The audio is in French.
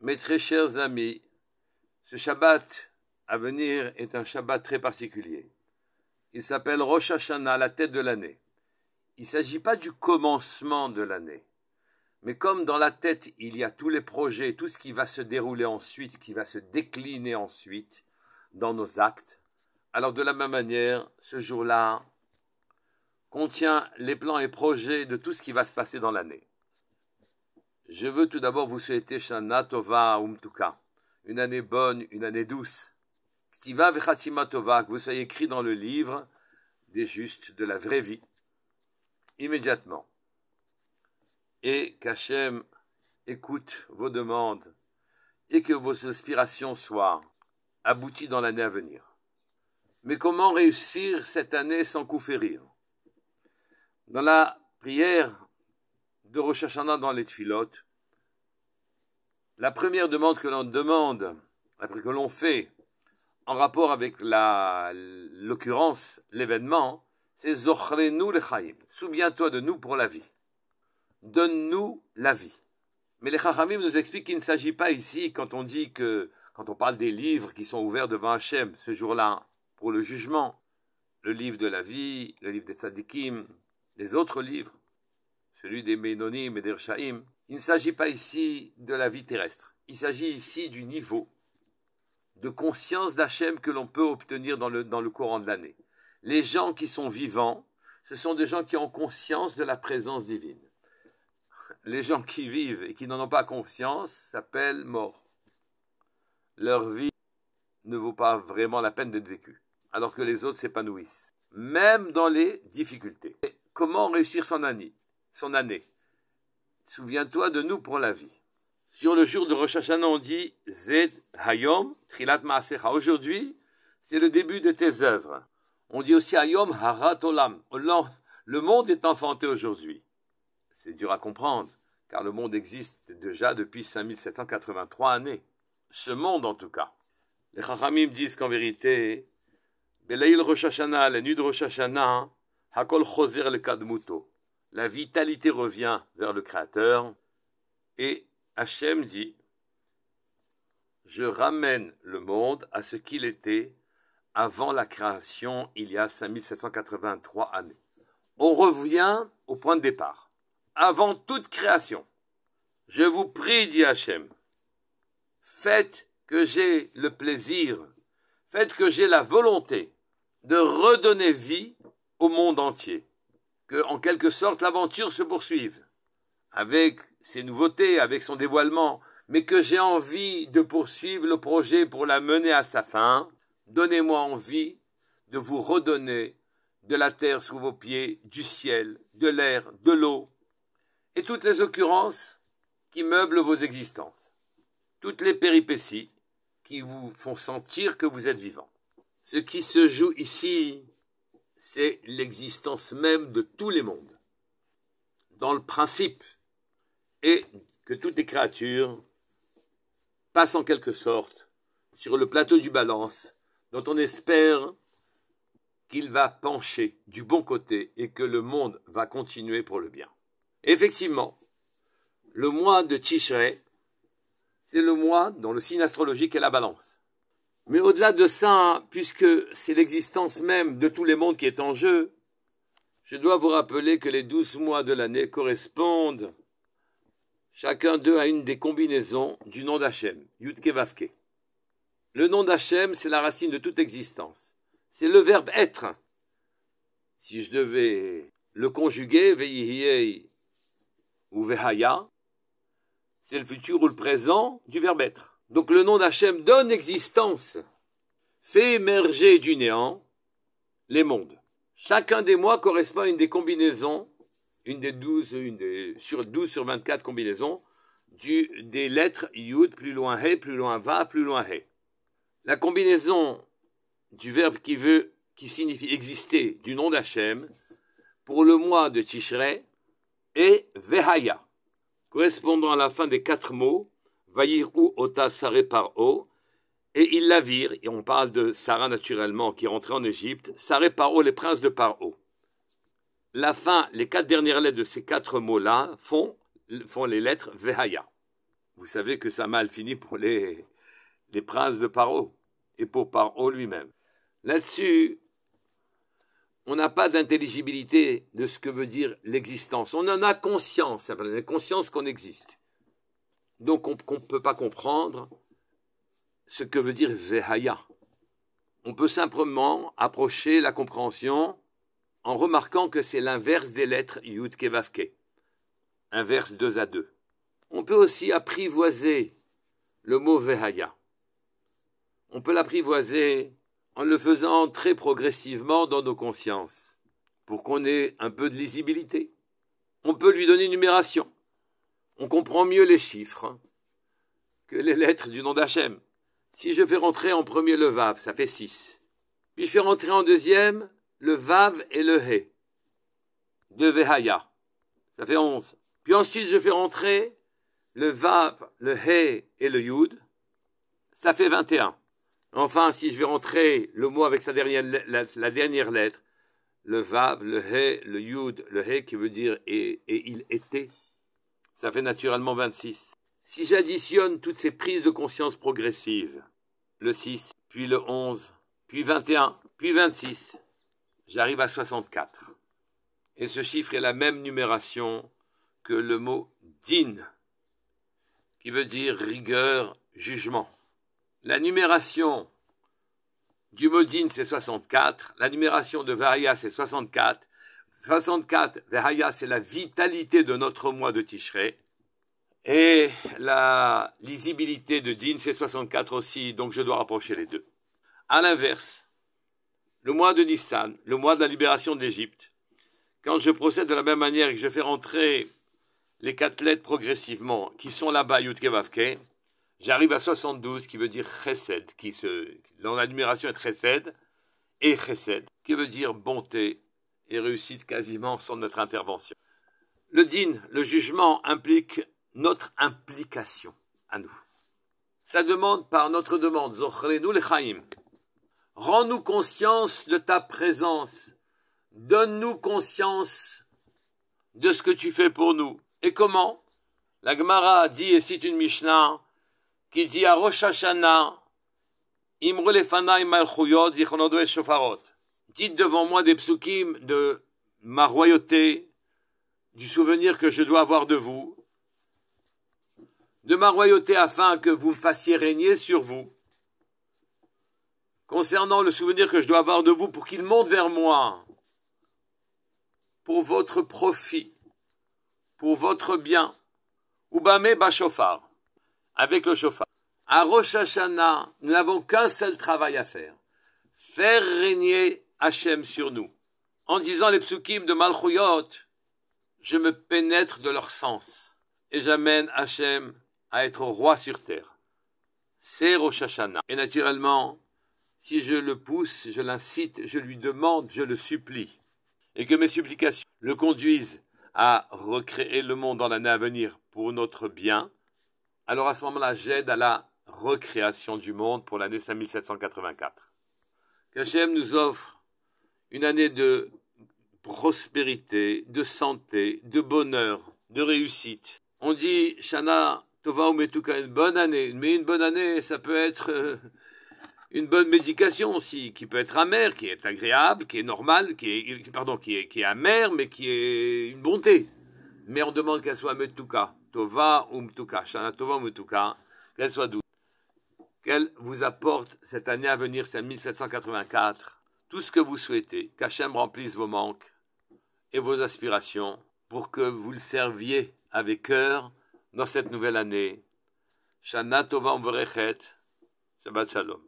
Mes très chers amis, ce Shabbat à venir est un Shabbat très particulier. Il s'appelle Rosh Hashanah, la tête de l'année. Il ne s'agit pas du commencement de l'année. Mais comme dans la tête, il y a tous les projets, tout ce qui va se dérouler ensuite, qui va se décliner ensuite dans nos actes, alors de la même manière, ce jour-là contient les plans et projets de tout ce qui va se passer dans l'année. Je veux tout d'abord vous souhaiter Shana Tova Umtuka, une année bonne, une année douce. Ktiva Vechatima Tova, que vous soyez écrit dans le livre des justes, de la vraie vie, immédiatement. Et qu'Hachem écoute vos demandes et que vos aspirations soient abouties dans l'année à venir. Mais comment réussir cette année sans coup férir Dans la prière, de Rosh Hashanah dans les Tfilot. la première demande que l'on demande, après que l'on fait, en rapport avec la, l'occurrence, l'événement, c'est Zochrenu Chaim. Souviens-toi de nous pour la vie. Donne-nous la vie. Mais les Chachamim nous expliquent qu'il ne s'agit pas ici, quand on dit que, quand on parle des livres qui sont ouverts devant Hachem ce jour-là, pour le jugement, le livre de la vie, le livre des Sadikim, les autres livres, celui des Ménonim et des Rshaïm. il ne s'agit pas ici de la vie terrestre. Il s'agit ici du niveau de conscience d'Hachem que l'on peut obtenir dans le, courant de l'année. Les gens qui sont vivants, ce sont des gens qui ont conscience de la présence divine. Les gens qui vivent et qui n'en ont pas conscience s'appellent morts. Leur vie ne vaut pas vraiment la peine d'être vécue, alors que les autres s'épanouissent, même dans les difficultés. comment réussir son année son année. Souviens-toi de nous pour la vie. Sur le jour de Rosh Hashanah, on dit Zed Hayom, Trilat Maasecha. Aujourd'hui, c'est le début de tes œuvres. On dit aussi Hayom Harat Olam. Oh le monde est enfanté aujourd'hui. C'est dur à comprendre, car le monde existe déjà depuis 5783 années. Ce monde, en tout cas. Les Chachamim disent qu'en vérité, Belaïl Rosh Hashanah, la nuit de Rosh Hashanah, Hakol Choser le Kadmuto la vitalité revient vers le Créateur, et Hachem dit, je ramène le monde à ce qu'il était avant la création il y a 5783 années. On revient au point de départ, avant toute création. Je vous prie, dit Hachem, faites que j'ai le plaisir, faites que j'ai la volonté de redonner vie au monde entier que, en quelque sorte, l'aventure se poursuive, avec ses nouveautés, avec son dévoilement, mais que j'ai envie de poursuivre le projet pour la mener à sa fin, donnez-moi envie de vous redonner de la terre sous vos pieds, du ciel, de l'air, de l'eau, et toutes les occurrences qui meublent vos existences, toutes les péripéties qui vous font sentir que vous êtes vivant. Ce qui se joue ici c'est l'existence même de tous les mondes, dans le principe, et que toutes les créatures passent en quelque sorte sur le plateau du balance, dont on espère qu'il va pencher du bon côté et que le monde va continuer pour le bien. Effectivement, le mois de Tishrei, c'est le mois dont le signe astrologique est la balance. Mais au-delà de ça, puisque c'est l'existence même de tous les mondes qui est en jeu, je dois vous rappeler que les douze mois de l'année correspondent chacun d'eux à une des combinaisons du nom d'Hachem, Yudke Le nom d'Hachem, c'est la racine de toute existence. C'est le verbe être. Si je devais le conjuguer, veyihiei ou vehaya, c'est le futur ou le présent du verbe être. Donc le nom d'Hachem donne existence, fait émerger du néant les mondes. Chacun des mois correspond à une des combinaisons, une des 12, une des, sur 12 sur 24 combinaisons, du, des lettres Yud, plus loin He, plus loin Va, plus loin He. La combinaison du verbe qui veut, qui signifie exister, du nom d'Hachem, pour le mois de Tishrei, est Vehaya, correspondant à la fin des quatre mots ou Ota Saré par et ils la virent, et on parle de Sarah naturellement, qui est rentrée en Égypte, Saré par les princes de par La fin, les quatre dernières lettres de ces quatre mots-là font, font les lettres Vehaya. Vous savez que ça mal fini pour les, les princes de Paro et pour Paro lui-même. Là-dessus, on n'a pas d'intelligibilité de ce que veut dire l'existence. On en a conscience, la conscience qu'on existe. Donc on ne peut pas comprendre ce que veut dire Vehaya. On peut simplement approcher la compréhension en remarquant que c'est l'inverse des lettres Yud inverse deux à deux. On peut aussi apprivoiser le mot Vehaya. On peut l'apprivoiser en le faisant très progressivement dans nos consciences, pour qu'on ait un peu de lisibilité. On peut lui donner une numération on comprend mieux les chiffres que les lettres du nom d'Hachem. Si je fais rentrer en premier le Vav, ça fait 6. Puis je fais rentrer en deuxième le Vav et le He. De Vehaya. Ça fait 11. Puis ensuite, je fais rentrer le Vav, le He et le Yud. Ça fait 21. Enfin, si je vais rentrer le mot avec sa dernière, la, dernière lettre, le Vav, le He, le Yud, le He qui veut dire et, et il était, ça fait naturellement 26. Si j'additionne toutes ces prises de conscience progressives, le 6, puis le 11, puis 21, puis 26, j'arrive à 64. Et ce chiffre est la même numération que le mot din, qui veut dire rigueur, jugement. La numération du mot din, c'est 64, la numération de varia, c'est 64, 64, Vehaya, c'est la vitalité de notre mois de Tishré. Et la lisibilité de Din, c'est 64 aussi, donc je dois rapprocher les deux. À l'inverse, le mois de Nissan, le mois de la libération de l'Égypte, quand je procède de la même manière que je fais rentrer les quatre lettres progressivement, qui sont là-bas, Yudkevavke, j'arrive à 72, qui veut dire Chesed, qui se, dans l'admiration est Chesed, et Chesed, qui veut dire bonté et réussit quasiment sans notre intervention. Le din, le jugement, implique notre implication à nous. Ça demande par notre demande, Rends-nous conscience de ta présence. Donne-nous conscience de ce que tu fais pour nous. Et comment La Gemara dit et cite une Mishnah qui dit à Rosh Hashanah, Imru lefanaim shofarot » Dites devant moi des psukim de ma royauté, du souvenir que je dois avoir de vous, de ma royauté afin que vous me fassiez régner sur vous. Concernant le souvenir que je dois avoir de vous pour qu'il monte vers moi, pour votre profit, pour votre bien, Oubame Bachofar, avec le chauffard. À Rosh Hashanah, nous n'avons qu'un seul travail à faire, faire régner Hachem sur nous. En disant les psukim de Malchouyot, je me pénètre de leur sens et j'amène Hachem à être roi sur terre. C'est Rosh Et naturellement, si je le pousse, je l'incite, je lui demande, je le supplie, et que mes supplications le conduisent à recréer le monde dans l'année à venir pour notre bien, alors à ce moment-là, j'aide à la recréation du monde pour l'année 5784. Qu'Hachem nous offre une année de prospérité, de santé, de bonheur, de réussite. On dit Shana Tova Umetuka, une bonne année. Mais une bonne année, ça peut être euh, une bonne médication aussi, qui peut être amère, qui est agréable, qui est normale, qui est, pardon, qui est, qui est amère, mais qui est une bonté. Mais on demande qu'elle soit Metuka, Tova Umtuka, Shana Tova Umetuka, qu'elle soit douce. Qu'elle vous apporte cette année à venir, c'est 1784 tout ce que vous souhaitez, qu'Hachem remplisse vos manques et vos aspirations pour que vous le serviez avec cœur dans cette nouvelle année. Shana Tova Shabbat Shalom.